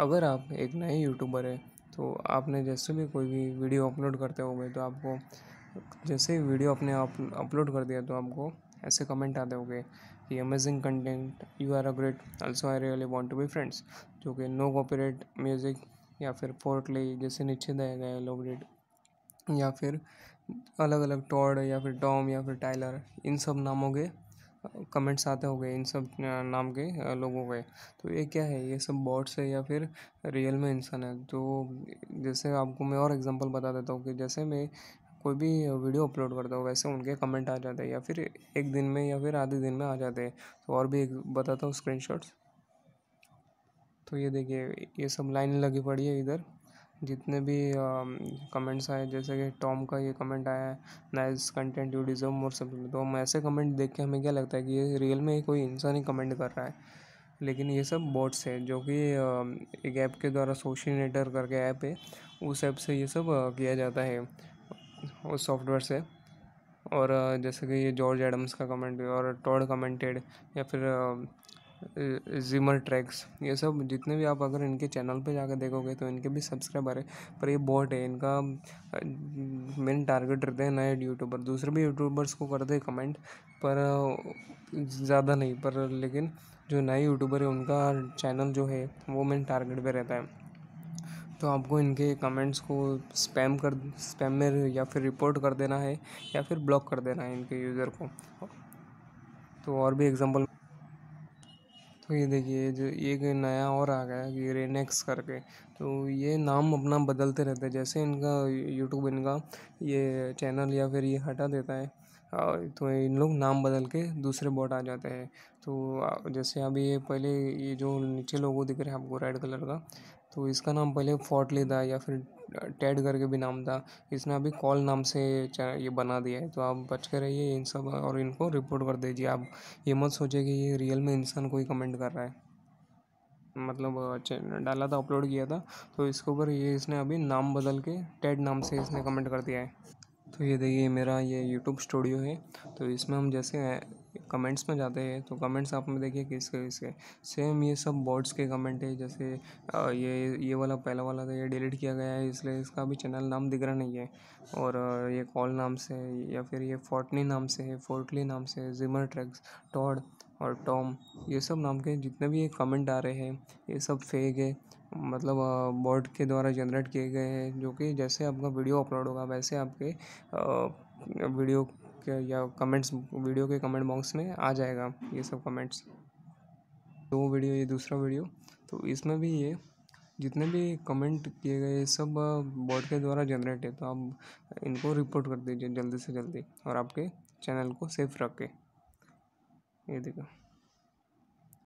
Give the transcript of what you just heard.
अगर आप एक नए यूट्यूबर हैं तो आपने जैसे भी कोई भी वीडियो अपलोड करते हो तो आपको जैसे ही वीडियो अपने आप अपलोड कर दिया तो आपको ऐसे कमेंट आते होंगे कि amazing content you are a great also I really want to be friends जो कि नो कॉपरेट म्यूज़िक या फिर पोर्टले जैसे नीचे दिए गया लोबरेट या फिर अलग अलग टॉड या फिर टॉम या फिर टाइलर इन सब नामों के कमेंट्स आते हो गए इन सब नाम के लोगों के तो ये क्या है ये सब बॉट्स है या फिर रियल में इंसान है तो जैसे आपको मैं और एग्जांपल बता देता हूँ कि जैसे मैं कोई भी वीडियो अपलोड करता हूँ वैसे उनके कमेंट आ जाते हैं या फिर एक दिन में या फिर आधे दिन में आ जाते हैं तो और भी एक बताता हूँ स्क्रीन तो ये देखिए ये सब लाइन लगी पड़ी है इधर जितने भी कमेंट्स आए जैसे कि टॉम का ये कमेंट आया है nice content you deserve more सब तो हम ऐसे कमेंट देख के हमें क्या लगता है कि ये रियल में कोई इंसान ही कमेंट कर रहा है लेकिन ये सब बॉट्स है जो कि एक ऐप के द्वारा सोशल नेटवर्क करके ऐप है उस ऐप से ये सब किया जाता है उस सॉफ्टवेयर से और जैसे कि ये जॉर्ज एडम्स का कमेंट और टॉड कमेंटेड या फिर जिमर ट्रैक्स ये सब जितने भी आप अगर इनके चैनल पे जाकर देखोगे तो इनके भी सब्सक्राइबर है पर ये बॉट है इनका मेन टारगेट रहते हैं नए यूट्यूबर दूसरे भी यूट्यूबर्स को करते हैं कमेंट पर ज़्यादा नहीं पर लेकिन जो नए यूट्यूबर है उनका चैनल जो है वो मेन टारगेट पर रहता है तो आपको इनके कमेंट्स को स्पैम कर स्पैम में या फिर रिपोर्ट कर देना है या फिर ब्लॉक कर देना है इनके यूज़र को तो और भी एग्जांपल तो ये देखिए जो एक नया और आ गया कि रेनेक्स करके तो ये नाम अपना बदलते रहते हैं जैसे इनका यूट्यूब इनका ये चैनल या फिर ये हटा देता है तो इन लोग नाम बदल के दूसरे बॉट आ जाते हैं तो जैसे अभी ये पहले ये जो नीचे लोगों दिख रहे हैं आपको रेड कलर का तो इसका नाम पहले ले था या फिर टैड करके भी नाम था इसने अभी कॉल नाम से ये बना दिया है तो आप बच के रहिए इन सब और इनको रिपोर्ट कर दीजिए आप ये मत सोचे कि ये रियल में इंसान कोई कमेंट कर रहा है मतलब डाला था अपलोड किया था तो इसके ऊपर ये इसने अभी नाम बदल के टेड नाम से इसने कमेंट कर दिया है तो ये देखिए मेरा ये यूट्यूब स्टूडियो है तो इसमें हम जैसे कमेंट्स में जाते हैं तो कमेंट्स आप में देखिए किसके किसके सेम ये सब बॉट्स के कमेंट है जैसे ये ये वाला पहला वाला था तो ये डिलीट किया गया है इसलिए इसका भी चैनल नाम दिख रहा नहीं है और ये कॉल नाम से या फिर ये फोर्टनी नाम से है फोर्टली नाम से जिमर ट्रैक्स टॉड और टॉम ये सब नाम के जितने भी ये कमेंट आ रहे हैं ये सब फेक है मतलब बॉट के द्वारा जनरेट किए गए हैं जो कि जैसे आपका वीडियो अपलोड होगा वैसे आपके वीडियो के या कमेंट्स वीडियो के कमेंट बॉक्स में आ जाएगा ये सब कमेंट्स दो वीडियो ये दूसरा वीडियो तो इसमें भी ये जितने भी कमेंट किए गए सब बॉट के द्वारा जनरेट है तो आप इनको रिपोर्ट कर दीजिए जल्दी से जल्दी और आपके चैनल को सेफ रखें ये देखो